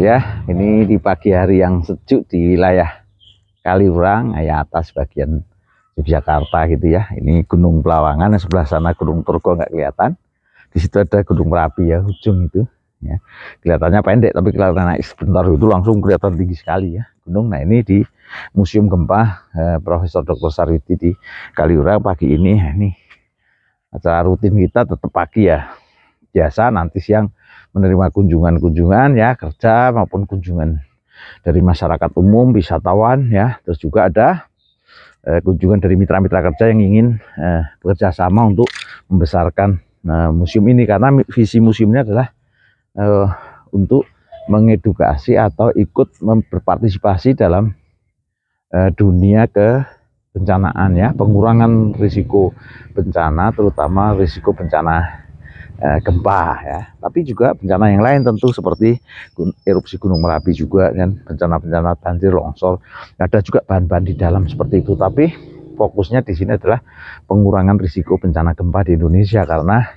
ya ini di pagi hari yang sejuk di wilayah Kaliurang eh, ya atas bagian Yogyakarta gitu ya ini Gunung Pelawangan sebelah sana Gunung Turgo nggak kelihatan di situ ada Gunung Merapi ya ujung itu ya kelihatannya pendek tapi kelihatan naik sebentar itu langsung kelihatan tinggi sekali ya gunung nah ini di Museum Gempa eh, Profesor Dr. Sarwiti di Kaliurang pagi ini nah, ini acara rutin kita tetap pagi ya biasa nanti siang menerima kunjungan-kunjungan ya kerja maupun kunjungan dari masyarakat umum, wisatawan ya. Terus juga ada eh, kunjungan dari mitra-mitra kerja yang ingin eh, bekerja sama untuk membesarkan eh, museum ini karena visi museumnya adalah eh, untuk mengedukasi atau ikut berpartisipasi dalam eh, dunia ke bencanaan ya, pengurangan risiko bencana terutama risiko bencana Eh, gempa ya. Tapi juga bencana yang lain tentu seperti erupsi Gunung Merapi juga kan bencana-bencana banjir longsor. Ada juga bahan-bahan di dalam seperti itu. Tapi fokusnya di sini adalah pengurangan risiko bencana gempa di Indonesia karena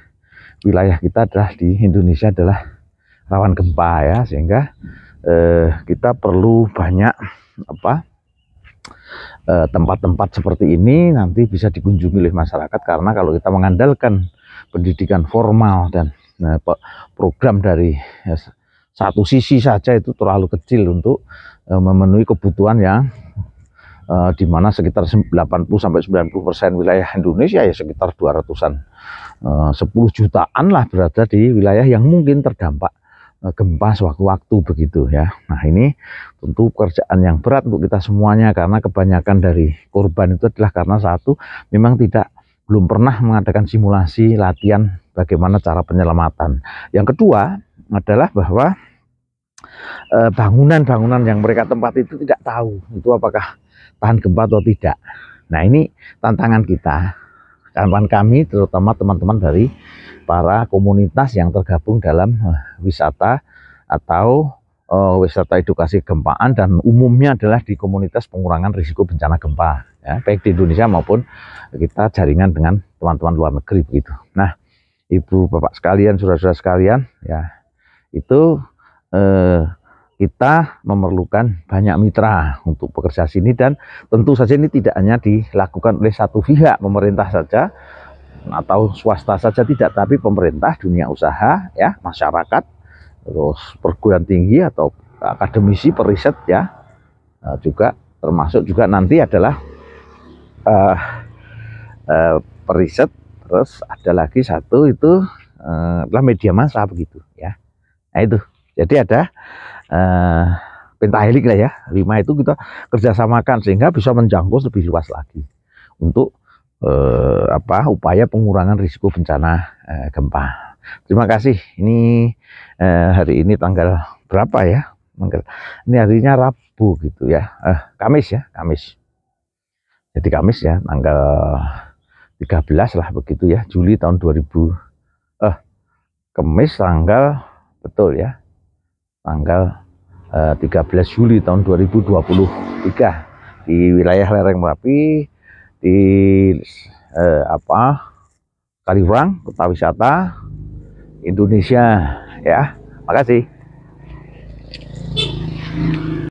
wilayah kita adalah di Indonesia adalah rawan gempa ya sehingga eh, kita perlu banyak apa eh, tempat-tempat eh, seperti ini nanti bisa dikunjungi oleh masyarakat karena kalau kita mengandalkan pendidikan formal dan eh, program dari eh, satu sisi saja itu terlalu kecil untuk eh, memenuhi kebutuhan yang di mana sekitar 80 sampai 90 persen wilayah Indonesia ya sekitar 200-an 10 jutaan lah berada di wilayah yang mungkin terdampak gempa sewaktu-waktu begitu ya. Nah ini tentu pekerjaan yang berat untuk kita semuanya karena kebanyakan dari korban itu adalah karena satu memang tidak belum pernah mengadakan simulasi latihan bagaimana cara penyelamatan. Yang kedua adalah bahwa eh, bangunan-bangunan yang mereka tempat itu tidak tahu itu apakah tahan gempa atau tidak. Nah ini tantangan kita, tantangan kami terutama teman-teman dari para komunitas yang tergabung dalam eh, wisata atau eh, wisata edukasi gempaan dan umumnya adalah di komunitas pengurangan risiko bencana gempa ya, baik di Indonesia maupun kita jaringan dengan teman-teman luar negeri begitu. Nah, Ibu Bapak sekalian, saudara-saudara sekalian, ya itu eh, kita memerlukan banyak mitra untuk pekerja sini dan tentu saja ini tidak hanya dilakukan oleh satu pihak pemerintah saja atau swasta saja tidak, tapi pemerintah, dunia usaha, ya masyarakat, terus perguruan tinggi atau akademisi periset ya eh, juga termasuk juga nanti adalah uh, uh, periset terus ada lagi satu itu uh, media massa begitu ya nah itu jadi ada uh, pentahelik lah ya lima itu kita kerjasamakan sehingga bisa menjangkau lebih luas lagi untuk uh, apa upaya pengurangan risiko bencana uh, gempa terima kasih ini uh, hari ini tanggal berapa ya ini harinya Rabu gitu ya eh, Kamis ya Kamis jadi Kamis ya tanggal 13 lah begitu ya Juli tahun 2000 eh Kamis tanggal betul ya tanggal eh, 13 Juli tahun 2023 di wilayah lereng Merapi di eh, apa Kaliwang Kota Wisata Indonesia ya makasih